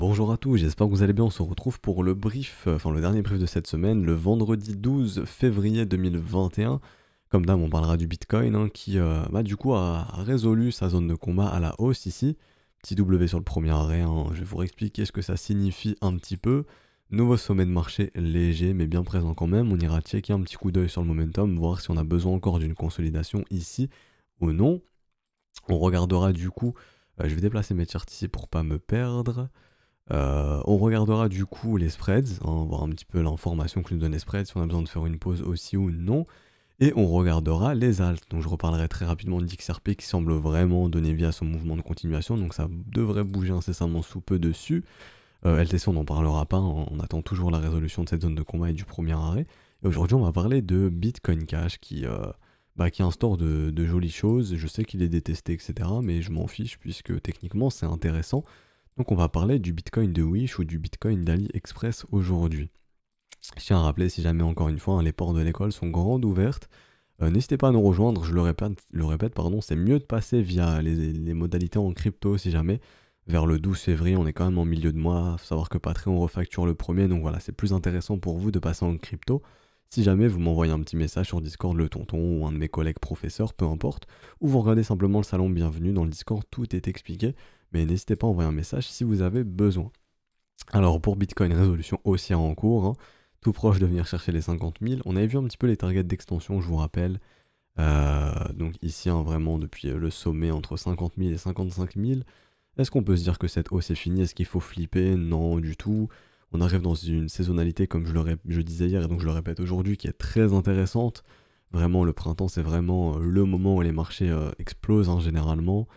Bonjour à tous, j'espère que vous allez bien, on se retrouve pour le brief, euh, enfin le dernier brief de cette semaine, le vendredi 12 février 2021. Comme d'hab, on parlera du Bitcoin hein, qui, euh, bah, du coup, a résolu sa zone de combat à la hausse ici. Petit W sur le premier arrêt, hein, je vais vous expliquer ce que ça signifie un petit peu. Nouveau sommet de marché léger mais bien présent quand même, on ira checker un petit coup d'œil sur le momentum, voir si on a besoin encore d'une consolidation ici ou non. On regardera du coup, euh, je vais déplacer mes charts ici pour pas me perdre. Euh, on regardera du coup les spreads, hein, va voir un petit peu l'information que nous donnent les spreads, si on a besoin de faire une pause aussi ou non. Et on regardera les alts. Donc je reparlerai très rapidement d'XRP qui semble vraiment donner vie à son mouvement de continuation. Donc ça devrait bouger incessamment sous peu dessus. Euh, LTC on n'en parlera pas, on attend toujours la résolution de cette zone de combat et du premier arrêt. Et aujourd'hui on va parler de Bitcoin Cash qui, euh, bah, qui instaure de jolies choses. Je sais qu'il est détesté, etc. Mais je m'en fiche puisque techniquement c'est intéressant. Donc on va parler du Bitcoin de Wish ou du Bitcoin d'AliExpress aujourd'hui. Je tiens à rappeler si jamais encore une fois hein, les portes de l'école sont grandes ouvertes. Euh, n'hésitez pas à nous rejoindre, je le répète, le répète pardon, c'est mieux de passer via les, modalités en crypto si jamais. Vers le 12 février, on est quand même en milieu de mois, faut savoir que on refacture le premier, donc voilà, c'est plus intéressant pour vous de passer en crypto. Si jamais vous m'envoyez un petit message sur Discord, le tonton ou un de mes collègues professeurs, peu importe, ou vous regardez simplement le salon bienvenue dans le Discord, tout est expliqué mais n'hésitez pas à envoyer un message si vous avez besoin. Alors pour Bitcoin, résolution haussière en cours, hein, tout proche de venir chercher les 50 000. On avait vu un petit peu les targets d'extension, je vous rappelle. Euh, donc ici, hein, vraiment, depuis euh, le sommet entre 50 000 et 55 000. Est-ce qu'on peut se dire que cette hausse est finie Est-ce qu'il faut flipper Non, du tout. On arrive dans une saisonnalité, comme je, le disais hier et donc je le répète aujourd'hui, qui est très intéressante. Vraiment, le printemps, c'est vraiment euh, le moment où les marchés explosent en hein, généralement.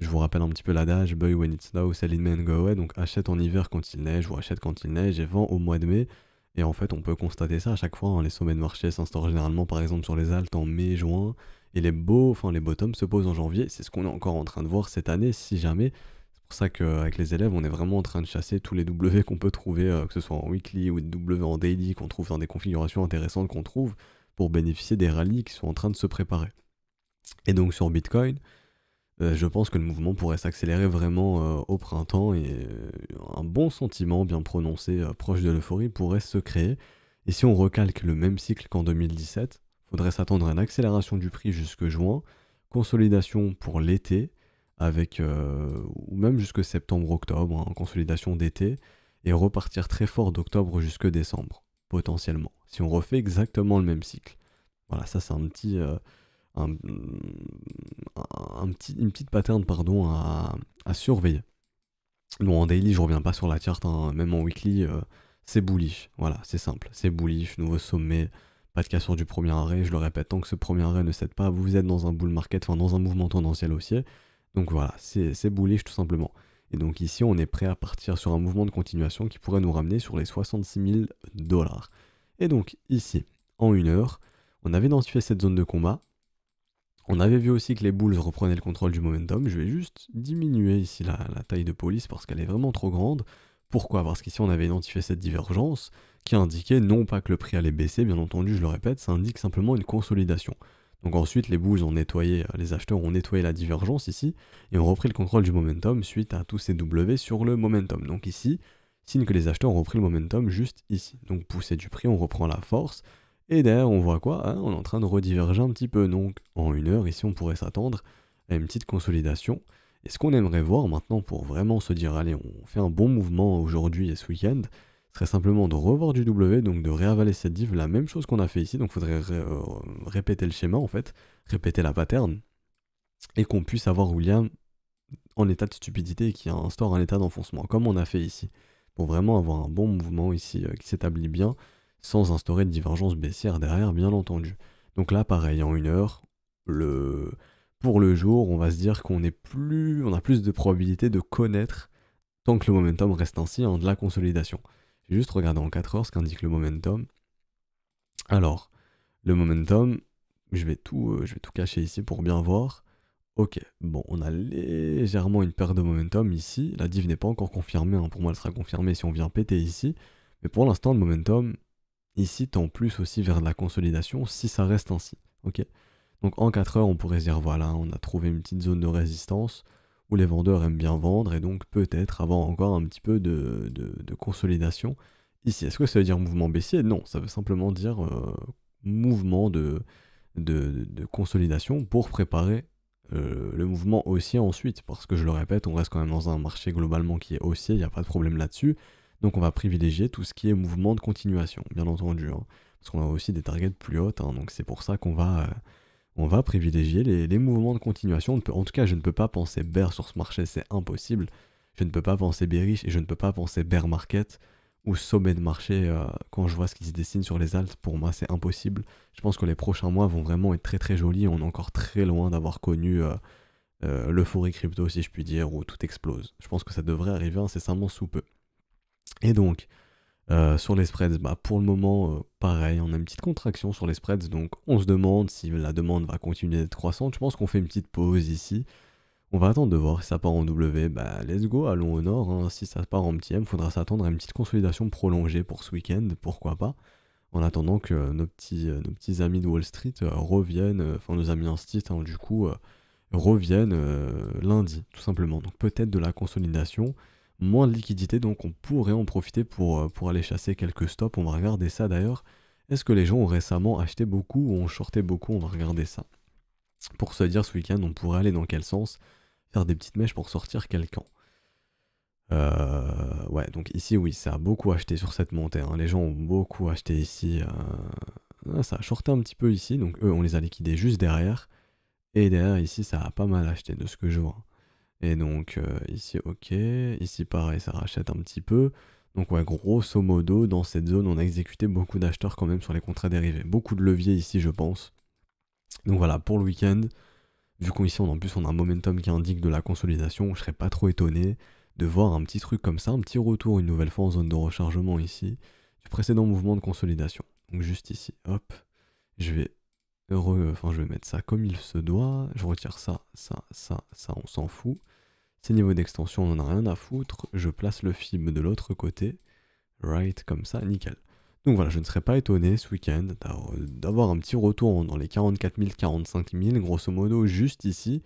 Je vous rappelle un petit peu l'adage Buy when it's snow, sell in May go away. Donc achète en hiver quand il neige, ou achète quand il neige et vend au mois de mai. Et en fait, on peut constater ça à chaque fois. Hein. Les sommets de marché s'instaurent généralement, par exemple, sur les Alpes en mai, juin. Et les beaux, enfin les bottoms se posent en janvier. C'est ce qu'on est encore en train de voir cette année, si jamais. C'est pour ça qu'avec euh, les élèves, on est vraiment en train de chasser tous les W qu'on peut trouver, euh, que ce soit en weekly ou W en daily, qu'on trouve dans des configurations intéressantes qu'on trouve pour bénéficier des rallyes qui sont en train de se préparer. Et donc sur Bitcoin, euh, je pense que le mouvement pourrait s'accélérer vraiment euh, au printemps et euh, un bon sentiment bien prononcé, proche de l'euphorie, pourrait se créer. Et si on recalque le même cycle qu'en 2017, faudrait s'attendre à une accélération du prix jusque juin, consolidation pour l'été, avec ou même jusque septembre-octobre, en hein, consolidation d'été, et repartir très fort d'octobre jusque décembre, potentiellement, si on refait exactement le même cycle. Voilà, ça c'est un petit, un, petit, une petite pattern pardon, à, surveiller. Non, en daily, je reviens pas sur la charte, hein. même en weekly, euh, c'est bullish. Voilà, c'est simple, c'est bullish, nouveau sommet, pas de cassure du premier arrêt. Je le répète, tant que ce premier arrêt ne cède pas, vous êtes dans un bull market, enfin dans un mouvement tendanciel haussier. Donc voilà, c'est bullish tout simplement. Et donc ici, on est prêt à partir sur un mouvement de continuation qui pourrait nous ramener sur les 66 000 dollars. Et donc ici, en une heure, on avait identifié cette zone de combat, on avait vu aussi que les boules reprenaient le contrôle du momentum. Je vais juste diminuer ici la, taille de police parce qu'elle est vraiment trop grande. Pourquoi Parce qu'ici on avait identifié cette divergence qui indiquait non pas que le prix allait baisser, bien entendu, je le répète, ça indique simplement une consolidation. Donc ensuite, les boules ont nettoyé, euh, les acheteurs ont nettoyé la divergence ici et ont repris le contrôle du momentum suite à tous ces W sur le momentum. Donc ici, signe que les acheteurs ont repris le momentum juste ici. Donc poussé du prix, on reprend la force et eh derrière, ben, on voit quoi hein, On est en train de rediverger un petit peu. Donc, en une heure, ici, on pourrait s'attendre à une petite consolidation. Et ce qu'on aimerait voir maintenant pour vraiment se dire, allez, on fait un bon mouvement aujourd'hui et ce week-end, serait simplement de revoir du W, donc de réavaler cette div, la même chose qu'on a fait ici. Donc, il faudrait euh, répéter le schéma, en fait, répéter la pattern, et qu'on puisse avoir William en état de stupidité et qui instaure un état d'enfoncement, comme on a fait ici, pour vraiment avoir un bon mouvement ici euh, qui s'établit bien sans instaurer de divergence baissière derrière, bien entendu. Donc là, pareil, en une heure, pour le jour, on va se dire qu'on est plus, on a plus de probabilité de connaître, tant que le momentum reste ainsi, hein, de la consolidation. juste regardé en 4 heures ce qu'indique le momentum. Alors, le momentum, euh, je vais tout, cacher ici pour bien voir. Ok, bon, on a légèrement une perte de momentum ici. La div n'est pas encore confirmée. Hein. Pour moi, elle sera confirmée si on vient péter ici. Mais pour l'instant, le momentum, Ici, tant plus aussi vers de la consolidation si ça reste ainsi. ok Donc en 4 heures, on pourrait se dire voilà, on a trouvé une petite zone de résistance où les vendeurs aiment bien vendre et donc peut-être avoir encore un petit peu de, consolidation. Ici, est-ce que ça veut dire mouvement baissier Non, ça veut simplement dire euh, mouvement de, consolidation pour préparer euh, le mouvement haussier ensuite. Parce que je le répète, on reste quand même dans un marché globalement qui est haussier, il n'y a pas de problème là-dessus. Donc on va privilégier tout ce qui est mouvement de continuation, bien entendu. Hein. parce qu'on a aussi des targets plus hautes, hein. donc c'est pour ça qu'on va, euh, va privilégier les, mouvements de continuation. en tout cas, je ne peux pas penser bear sur ce marché, c'est impossible. Je ne peux pas penser bearish et je ne peux pas penser bear market ou sommet de marché euh, quand je vois ce qui se dessine sur les altes. Pour moi, c'est impossible. Je pense que les prochains mois vont vraiment être très très jolis. On est encore très loin d'avoir connu... le euh, l'euphorie crypto, si je puis dire, où tout explose. Je pense que ça devrait arriver incessamment sous peu. Et donc, euh, sur les spreads, bah, pour le moment, euh, pareil, on a une petite contraction sur les spreads, donc on se demande si la demande va continuer d'être croissante. Je pense qu'on fait une petite pause ici. On va attendre de voir si ça part en W, bah let's go, allons au nord. Hein. Si ça part en petit M, faudra s'attendre à une petite consolidation prolongée pour ce week-end, pourquoi pas. En attendant que euh, nos petits, nos petits amis de Wall Street reviennent, enfin nos amis instit, hein, du coup, reviennent lundi, tout simplement. Donc peut-être de la consolidation moins de liquidité, donc on pourrait en profiter pour, euh, pour aller chasser quelques stops. On va regarder ça d'ailleurs. Est-ce que les gens ont récemment acheté beaucoup ou ont shorté beaucoup On va regarder ça. Pour se dire ce week-end, on pourrait aller dans quel sens Faire des petites mèches pour sortir quelqu'un. Euh, ouais, donc ici, oui, ça a beaucoup acheté sur cette montée. Hein. Les gens ont beaucoup acheté ici. Euh, ah, ça a shorté un petit peu ici, donc eux, on les a liquidés juste derrière. Et derrière, ici, ça a pas mal acheté de ce que je vois. Et donc euh, ici, ok. Ici, pareil, ça rachète un petit peu. Donc ouais, grosso modo, dans cette zone, on a exécuté beaucoup d'acheteurs quand même sur les contrats dérivés. Beaucoup de leviers ici, je pense. Donc voilà, pour le week-end, vu qu'ici, en plus, on a un momentum qui indique de la consolidation, je serais pas trop étonné de voir un petit truc comme ça, un petit retour une nouvelle fois en zone de rechargement ici, du précédent mouvement de consolidation. Donc juste ici, hop, je vais Heureux, euh, enfin je vais mettre ça comme il se doit. Je retire ça, ça, ça, ça, on s'en fout. Ces niveaux d'extension, on n'en a rien à foutre. Je place le fib de l'autre côté. Right, comme ça, nickel. Donc voilà, je ne serais pas étonné ce week-end d'avoir un petit retour dans les 44 000, 45 000, grosso modo, juste ici,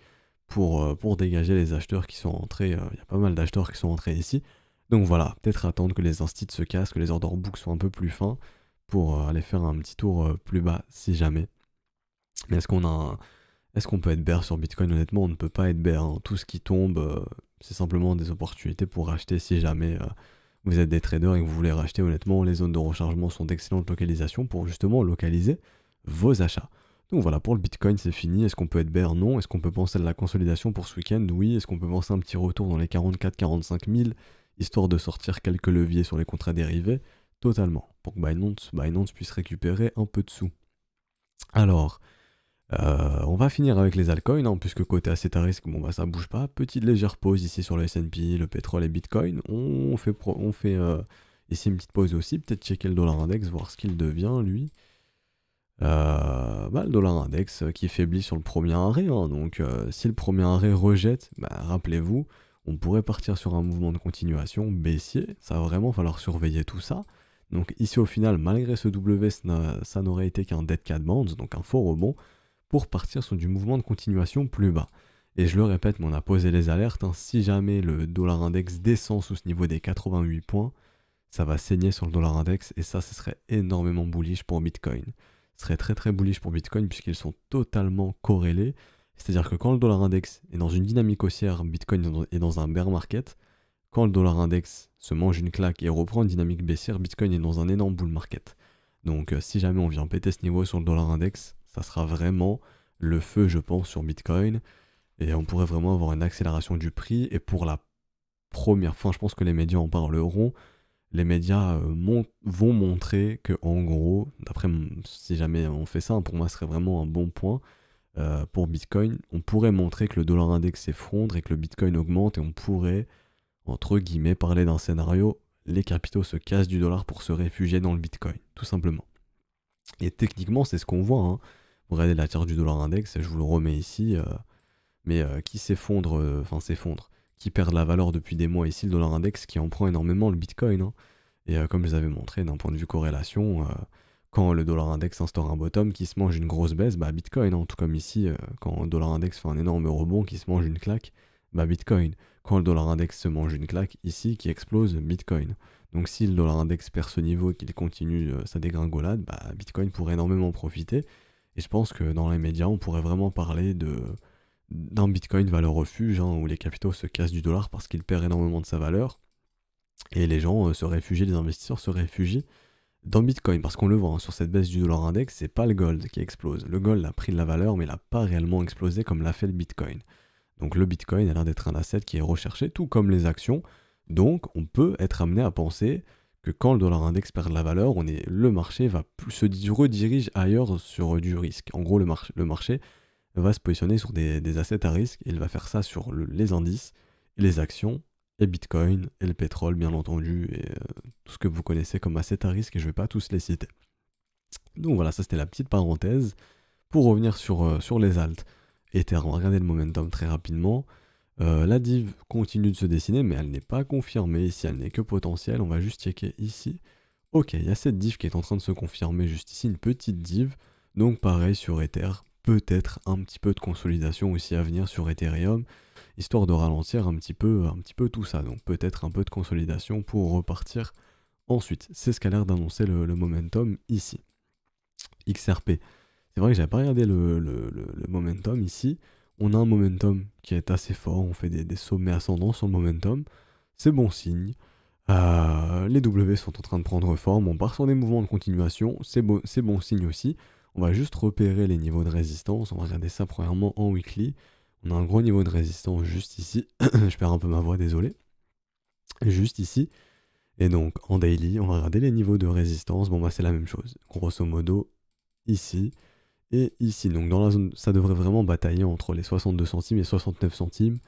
pour, euh, pour dégager les acheteurs qui sont rentrés. Euh, il y a pas mal d'acheteurs qui sont rentrés ici. Donc voilà, peut-être attendre que les instits se cassent, que les order books soient un peu plus fins, pour aller faire un petit tour plus bas si jamais. Mais est-ce qu'on a Est-ce qu'on peut être bear sur Bitcoin Honnêtement, on ne peut pas être bear. Hein. Tout ce qui tombe, euh, c'est simplement des opportunités pour racheter si jamais euh, vous êtes des traders et que vous voulez racheter. Honnêtement, les zones de rechargement sont d'excellentes localisations pour justement localiser vos achats. Donc voilà, pour le Bitcoin, c'est fini. Est-ce qu'on peut être bear Non. Est-ce qu'on peut penser à la consolidation pour ce week-end Oui. Est-ce qu'on peut penser à un petit retour dans les 44-45 000, histoire de sortir quelques leviers sur les contrats dérivés Totalement. Pour que Binance puisse récupérer un peu de sous. Alors, euh, on va finir avec les altcoins, hein, puisque côté assez à risque, bon bah ça bouge pas. Petite légère pause ici sur le S&P, le pétrole et Bitcoin. On fait, on fait euh, ici une petite pause aussi, peut-être checker le dollar index, voir ce qu'il devient lui. Euh, bah, le dollar index qui est faiblit sur le premier arrêt. Hein. donc si le premier arrêt rejette, bah, rappelez-vous, on pourrait partir sur un mouvement de continuation baissier. Ça va vraiment falloir surveiller tout ça. Donc ici au final, malgré ce W, ça n'aurait été qu'un dead cat bounce, donc un faux rebond pour partir sur du mouvement de continuation plus bas. Et je le répète, mais on a posé les alertes, hein. si jamais le dollar index descend sous ce niveau des 88 points, ça va saigner sur le dollar index et ça, ce serait énormément bullish pour Bitcoin. Ce serait très très bullish pour Bitcoin puisqu'ils sont totalement corrélés. C'est-à-dire que quand le dollar index est dans une dynamique haussière, Bitcoin est dans un bear market. Quand le dollar index se mange une claque et reprend une dynamique baissière, Bitcoin est dans un énorme bull market. Donc euh, si jamais on vient péter ce niveau sur le dollar index, ça sera vraiment le feu, je pense, sur Bitcoin. Et on pourrait vraiment avoir une accélération du prix. Et pour la première fois, je pense que les médias en parleront. Les médias euh, vont montrer que, en gros, d'après si jamais on fait ça, hein, pour moi, ce serait vraiment un bon point euh, pour Bitcoin. On pourrait montrer que le dollar index s'effondre et que le Bitcoin augmente et on pourrait, entre guillemets, parler d'un scénario les capitaux se cassent du dollar pour se réfugier dans le Bitcoin, tout simplement. Et techniquement, c'est ce qu'on voit. Hein. Vous regardez la charte du dollar index, je vous le remets ici, euh, mais euh, qui s'effondre, euh, enfin s'effondre, qui perd la valeur depuis des mois ici, le dollar index qui en prend énormément, le bitcoin. Hein. Et comme je vous avais montré d'un point de vue corrélation, quand le dollar index instaure un bottom qui se mange une grosse baisse, bah Bitcoin, en hein. tout comme ici, quand le dollar index fait un énorme rebond qui se mange une claque, bah Bitcoin. Quand le dollar index se mange une claque, ici, qui explose, Bitcoin. Donc si le dollar index perd ce niveau et qu'il continue sa dégringolade, bah Bitcoin pourrait énormément profiter. Et je pense que dans les médias, on pourrait vraiment parler de d'un Bitcoin valeur refuge, hein, où les capitaux se cassent du dollar parce qu'il perd énormément de sa valeur. Et les gens euh, se réfugient, les investisseurs se réfugient dans Bitcoin, parce qu'on le voit, hein, sur cette baisse du dollar index, c'est pas le gold qui explose. Le gold a pris de la valeur, mais il n'a pas réellement explosé comme l'a fait le Bitcoin. Donc le Bitcoin a l'air d'être un asset qui est recherché, tout comme les actions. Donc on peut être amené à penser quand le dollar index perd de la valeur, on est, le marché va se redirige ailleurs sur du risque. En gros, le, le marché va se positionner sur des, assets à risque et il va faire ça sur les indices, les actions, et Bitcoin, et le pétrole, bien entendu, et euh, tout ce que vous connaissez comme assets à risque, et je ne vais pas tous les citer. Donc voilà, ça c'était la petite parenthèse. Pour revenir sur, euh, sur les alt. Et on regarder le momentum très rapidement. Euh, la div continue de se dessiner, mais elle n'est pas confirmée. Ici, elle n'est que potentielle. On va juste checker ici. Ok, il y a cette div qui est en train de se confirmer juste ici, une petite div. Donc pareil sur Ether, peut-être un petit peu de consolidation aussi à venir sur Ethereum, histoire de ralentir un petit peu, un petit peu tout ça. Donc peut-être un peu de consolidation pour repartir ensuite. C'est ce qu'a l'air d'annoncer le, momentum ici. XRP. C'est vrai que j'avais pas regardé le momentum ici on a un momentum qui est assez fort, on fait des, sommets ascendants sur le momentum, c'est bon signe. Euh, les W sont en train de prendre forme, on part sur des mouvements de continuation, c'est bon, bon signe aussi. On va juste repérer les niveaux de résistance, on va regarder ça premièrement en weekly. On a un gros niveau de résistance juste ici, je perds un peu ma voix, désolé. Juste ici. Et donc en daily, on va regarder les niveaux de résistance, bon bah c'est la même chose. Grosso modo, ici, et ici. Donc dans la zone, ça devrait vraiment batailler entre les 62 centimes et 69 centimes.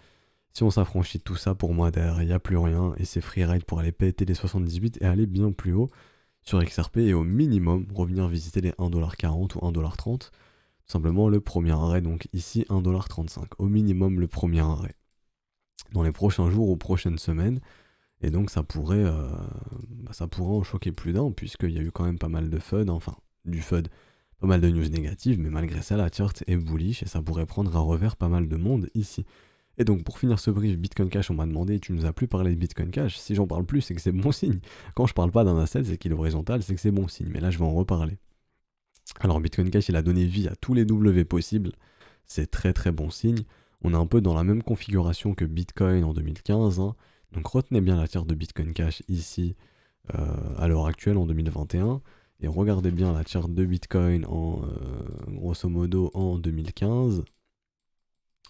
Si on s'affranchit de tout ça, pour moi, derrière, il n'y a plus rien. Et c'est free ride pour aller péter les 78 et aller bien plus haut sur XRP et au minimum revenir visiter les 1,40$ ou 1,30$. simplement le premier arrêt, donc ici 1,35$. Au minimum le premier arrêt. Dans les prochains jours ou prochaines semaines. Et donc ça pourrait, euh, bah, ça pourrait en choquer plus d'un, puisqu'il y a eu quand même pas mal de FUD, enfin du FUD, pas mal de news négatives, mais malgré ça, la charte est bullish et ça pourrait prendre à revers pas mal de monde ici. Et donc pour finir ce brief Bitcoin Cash, on m'a demandé tu nous as plus parlé de Bitcoin Cash. Si j'en parle plus, c'est que c'est bon signe. Quand je parle pas d'un asset, c'est qu'il est horizontal, c'est que c'est bon signe. Mais là, je vais en reparler. Alors Bitcoin Cash, il a donné vie à tous les W possibles. C'est très très bon signe. On est un peu dans la même configuration que Bitcoin en 2015. Hein. Donc retenez bien la charte de Bitcoin Cash ici euh, à l'heure actuelle en 2021. Et regardez bien la charte de Bitcoin en euh, grosso modo en 2015.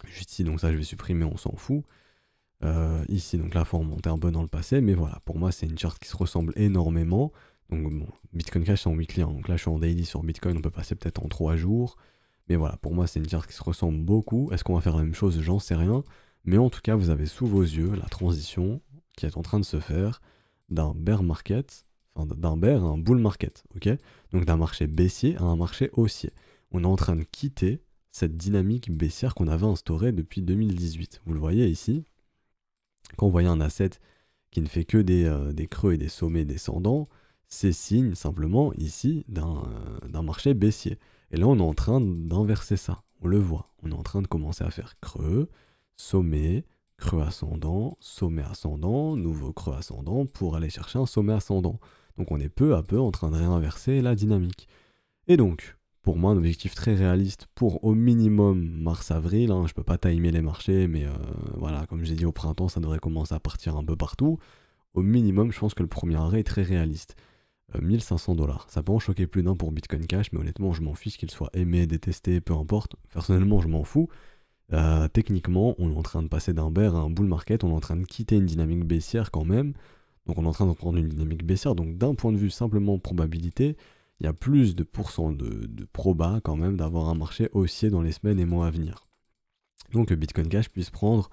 Juste ici, donc ça je vais supprimer, on s'en fout. Euh, ici, donc là, il faut remonter un peu dans le passé, mais voilà, pour moi c'est une charte qui se ressemble énormément. Donc Bitcoin Cash c'est en weekly, donc là je suis en daily sur Bitcoin, on peut passer peut-être en 3 jours. Mais voilà, pour moi c'est une charte qui se ressemble beaucoup. Est-ce qu'on va faire la même chose J'en sais rien. Mais en tout cas, vous avez sous vos yeux la transition qui est en train de se faire d'un bear market d'un bear à un bull market, ok Donc d'un marché baissier à un marché haussier. On est en train de quitter cette dynamique baissière qu'on avait instaurée depuis 2018. Vous le voyez ici, quand on voyez un asset qui ne fait que euh, des, creux et des sommets descendants, c'est signe simplement ici euh, d'un marché baissier. Et là, on est en train d'inverser ça. On le voit. On est en train de commencer à faire creux, sommet, creux ascendant, sommet ascendant, nouveau creux ascendant pour aller chercher un sommet ascendant. Donc on est peu à peu en train de réinverser la dynamique. Et donc, pour moi, un objectif très réaliste pour au minimum mars-avril, hein, je peux pas timer les marchés, mais euh, voilà, comme j'ai dit au printemps, ça devrait commencer à partir un peu partout. Au minimum, je pense que le premier arrêt est très réaliste. 1500 euh, dollars. Ça peut en choquer plus d'un pour Bitcoin Cash, mais honnêtement, je m'en fiche qu'il soit aimé, détesté, peu importe. Personnellement, je m'en fous. Euh, techniquement, on est en train de passer d'un bear à un bull market, on est en train de quitter une dynamique baissière quand même. Donc on est en train prendre une dynamique baissière. Donc d'un point de vue simplement probabilité, il y a plus de pourcent de, de proba quand même d'avoir un marché haussier dans les semaines et mois à venir. Donc que Bitcoin Cash puisse prendre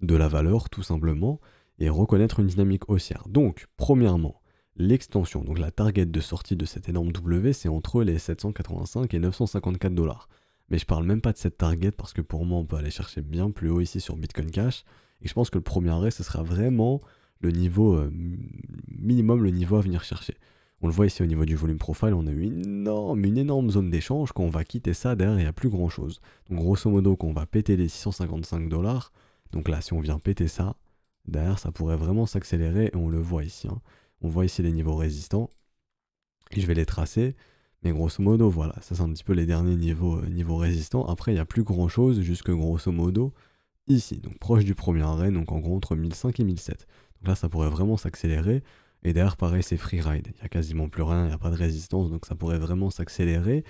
de la valeur tout simplement et reconnaître une dynamique haussière. Donc premièrement, l'extension, donc la target de sortie de cette énorme W, c'est entre les 785 et 954 dollars. Mais je parle même pas de cette target parce que pour moi on peut aller chercher bien plus haut ici sur Bitcoin Cash. Et je pense que le premier arrêt, ce sera vraiment le niveau euh, minimum, le niveau à venir chercher. On le voit ici au niveau du volume profile, on a eu une énorme, une énorme zone d'échange. Quand on va quitter ça, derrière, il n'y a plus grand chose. Donc, grosso modo, quand on va péter les 655 dollars, donc là, si on vient péter ça, derrière, ça pourrait vraiment s'accélérer et on le voit ici. Hein. On voit ici les niveaux résistants je vais les tracer. Mais grosso modo, voilà, ça c'est un petit peu les derniers niveaux, euh, résistants. Après, il n'y a plus grand chose, jusque grosso modo ici, donc proche du premier arrêt, donc en gros entre 1005 et 1007. Donc là, ça pourrait vraiment s'accélérer. Et derrière, pareil, c'est ride Il n'y a quasiment plus rien, il n'y a pas de résistance, donc ça pourrait vraiment s'accélérer.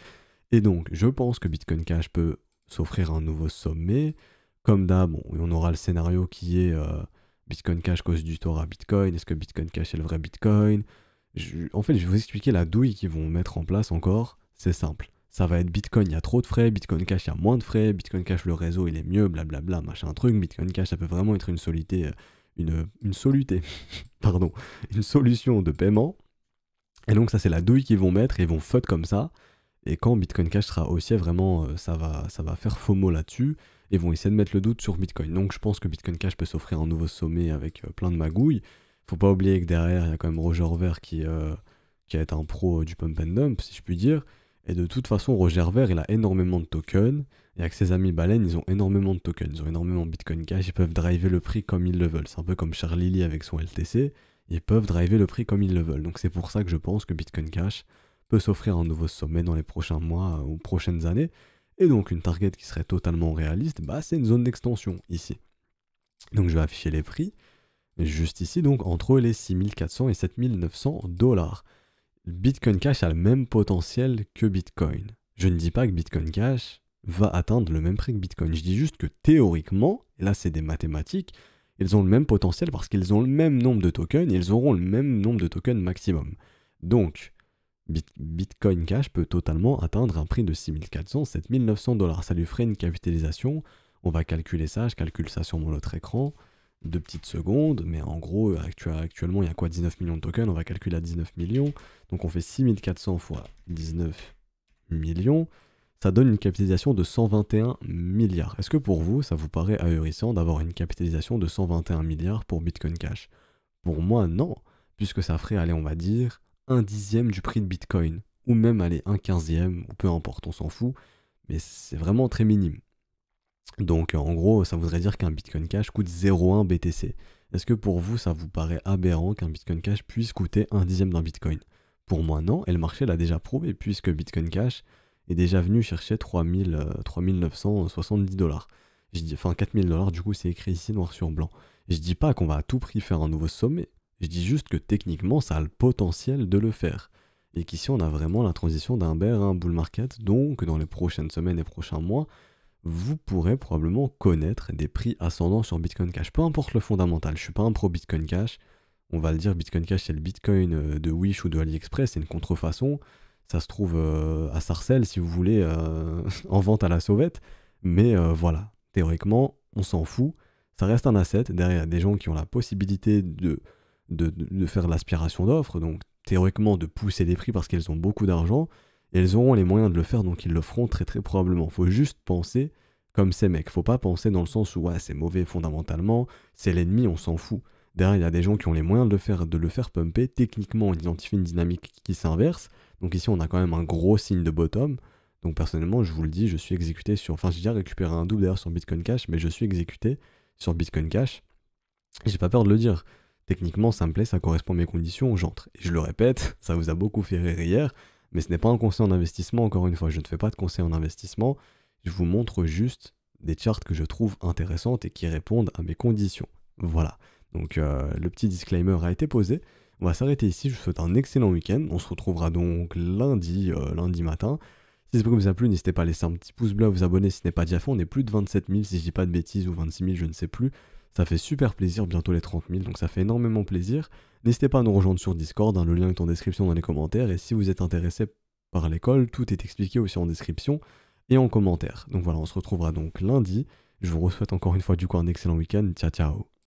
Et donc, je pense que Bitcoin Cash peut s'offrir un nouveau sommet. Comme d'hab, bon, on aura le scénario qui est euh, Bitcoin Cash cause du tort à Bitcoin. Est-ce que Bitcoin Cash est le vrai Bitcoin En fait, je vais vous expliquer la douille qu'ils vont mettre en place encore. C'est simple. Ça va être Bitcoin, il y a trop de frais, Bitcoin Cash, il y a moins de frais, Bitcoin Cash, le réseau, il est mieux, blablabla, machin truc. Bitcoin Cash, ça peut vraiment être une solité. Euh, une, soluté, pardon, une solution de paiement. Et donc ça c'est la douille qu'ils vont mettre et ils vont feutre comme ça. Et quand Bitcoin Cash sera haussier, vraiment euh, ça va, ça va faire FOMO là-dessus et vont essayer de mettre le doute sur Bitcoin. Donc je pense que Bitcoin Cash peut s'offrir un nouveau sommet avec euh, plein de magouilles. Faut pas oublier que derrière il y a quand même Roger Ver qui, euh, qui a été un pro du pump and dump si je puis dire et de toute façon, Roger Ver, il a énormément de tokens. Et avec ses amis baleines, ils ont énormément de tokens. Ils ont énormément de Bitcoin Cash. Ils peuvent driver le prix comme ils le veulent. C'est un peu comme Charlie Lee avec son LTC. Ils peuvent driver le prix comme ils le veulent. Donc c'est pour ça que je pense que Bitcoin Cash peut s'offrir un nouveau sommet dans les prochains mois euh, ou prochaines années. Et donc une target qui serait totalement réaliste, bah, c'est une zone d'extension ici. Donc je vais afficher les prix, juste ici, donc entre les 6400 et 7900 dollars. Bitcoin Cash a le même potentiel que Bitcoin. Je ne dis pas que Bitcoin Cash va atteindre le même prix que Bitcoin. Je dis juste que théoriquement, et là c'est des mathématiques, ils ont le même potentiel parce qu'ils ont le même nombre de tokens, et ils auront le même nombre de tokens maximum. Donc, Bitcoin Cash peut totalement atteindre un prix de 6400, 7900 dollars. Ça lui ferait une capitalisation. On va calculer ça, je calcule ça sur mon autre écran deux petites secondes, mais en gros, euh, actuellement, il y a quoi 19 millions de tokens, on va calculer à 19 millions, donc on fait 6400 fois 19 millions, ça donne une capitalisation de 121 milliards. Est-ce que pour vous, ça vous paraît ahurissant d'avoir une capitalisation de 121 milliards pour Bitcoin Cash Pour moi, non, puisque ça ferait, allez, on va dire, un dixième du prix de Bitcoin, ou même, allez, un quinzième, ou peu importe, on s'en fout, mais c'est vraiment très minime. Donc en gros, ça voudrait dire qu'un Bitcoin Cash coûte 0,1 BTC. Est-ce que pour vous, ça vous paraît aberrant qu'un Bitcoin Cash puisse coûter un dixième d'un Bitcoin Pour moi, non, et le marché l'a déjà prouvé, puisque Bitcoin Cash est déjà venu chercher 3970 euh, dollars. Je dis, enfin 4000 dollars, du coup, c'est écrit ici noir sur blanc. Je dis pas qu'on va à tout prix faire un nouveau sommet, je dis juste que techniquement, ça a le potentiel de le faire. Et qu'ici, on a vraiment la transition d'un bear à un bull market, donc dans les prochaines semaines et prochains mois, vous pourrez probablement connaître des prix ascendants sur Bitcoin Cash. Peu importe le fondamental, je ne suis pas un pro Bitcoin Cash. On va le dire, Bitcoin Cash, c'est le Bitcoin euh, de Wish ou de AliExpress, c'est une contrefaçon. Ça se trouve euh, à Sarcelles, si vous voulez, euh, en vente à la sauvette. Mais voilà, théoriquement, on s'en fout. Ça reste un asset. Derrière, des gens qui ont la possibilité de, de, de faire l'aspiration d'offres, donc théoriquement de pousser les prix parce qu'ils ont beaucoup d'argent. Et elles auront les moyens de le faire, donc ils le feront très très probablement. Faut juste penser comme ces mecs. Faut pas penser dans le sens où ouais, c'est mauvais fondamentalement, c'est l'ennemi, on s'en fout. Derrière, il y a des gens qui ont les moyens de le faire, de le faire pumper. Techniquement, on identifie une dynamique qui s'inverse. Donc ici, on a quand même un gros signe de bottom. Donc personnellement, je vous le dis, je suis exécuté sur... Enfin, j'ai déjà récupéré un double d'ailleurs sur Bitcoin Cash, mais je suis exécuté sur Bitcoin Cash. J'ai pas peur de le dire. Techniquement, ça me plaît, ça correspond à mes conditions, j'entre. Et je le répète, ça vous a beaucoup fait rire hier. Mais ce n'est pas un conseil en investissement, encore une fois, je ne fais pas de conseil en investissement, je vous montre juste des charts que je trouve intéressantes et qui répondent à mes conditions. Voilà, donc euh, le petit disclaimer a été posé. On va s'arrêter ici, je vous souhaite un excellent week-end, on se retrouvera donc lundi, euh, lundi matin. Si ce vous a plu, n'hésitez pas à laisser un petit pouce bleu, à vous abonner si ce n'est pas déjà fait. On est plus de 27 000, si je dis pas de bêtises, ou 26 000, je ne sais plus. Ça fait super plaisir, bientôt les 30 000, donc ça fait énormément plaisir. N'hésitez pas à nous rejoindre sur Discord, hein, le lien est en description dans les commentaires, et si vous êtes intéressé par l'école, tout est expliqué aussi en description et en commentaire. Donc voilà, on se retrouvera donc lundi. Je vous souhaite encore une fois du coup un excellent week-end. Ciao ciao